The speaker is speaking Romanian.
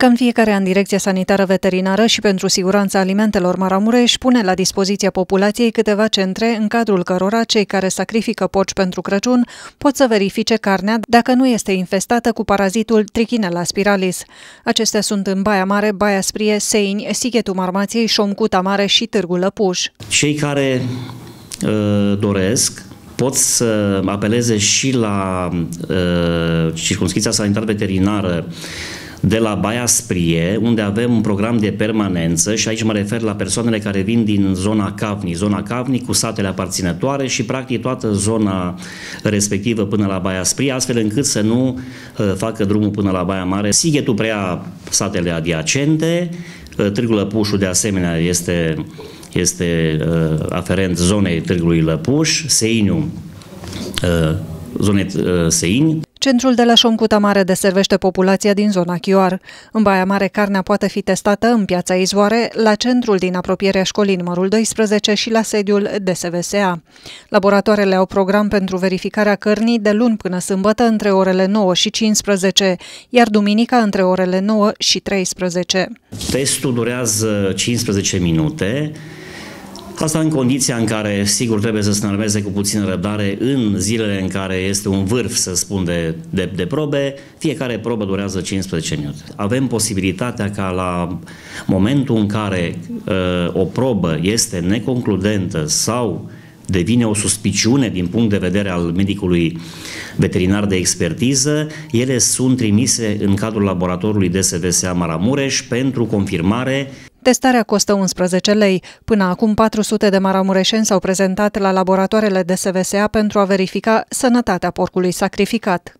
Ca în fiecare an, Direcția Sanitară Veterinară și pentru Siguranța Alimentelor Maramureș pune la dispoziția populației câteva centre în cadrul cărora cei care sacrifică porci pentru Crăciun pot să verifice carnea dacă nu este infestată cu parazitul Trichinella spiralis. Acestea sunt în Baia Mare, Baia Sprie, Seini, Sighetul Marmației, Șomcuta Mare și Târgu Lăpuș. Cei care uh, doresc pot să apeleze și la uh, circunscripția sanitar veterinară de la Baia Sprie, unde avem un program de permanență și aici mă refer la persoanele care vin din zona Cavni, zona Cavni cu satele aparținătoare și practic toată zona respectivă până la Baia Sprie, astfel încât să nu uh, facă drumul până la Baia Mare. Sighetul prea satele adiacente, uh, Târgul Lăpușul de asemenea este, este uh, aferent zonei Târgului Lăpuș, Seiniu zonei Seini. Centrul de la Șomcuta Mare deservește populația din zona Chioar. În Baia Mare, carnea poate fi testată în piața Izvoare, la centrul din apropierea școlii numărul 12 și la sediul DSVSA. Laboratoarele au program pentru verificarea cărnii de luni până sâmbătă între orele 9 și 15, iar duminica între orele 9 și 13. Testul durează 15 minute, Asta în condiția în care, sigur, trebuie să se înarmeze cu puțină răbdare în zilele în care este un vârf, să spun, de, de, de probe. Fiecare probă durează 15 minute. Avem posibilitatea ca la momentul în care uh, o probă este neconcludentă sau devine o suspiciune din punct de vedere al medicului veterinar de expertiză, ele sunt trimise în cadrul laboratorului DSVSA Maramureș pentru confirmare Testarea costă 11 lei. Până acum, 400 de maramureșeni s-au prezentat la laboratoarele de SVSA pentru a verifica sănătatea porcului sacrificat.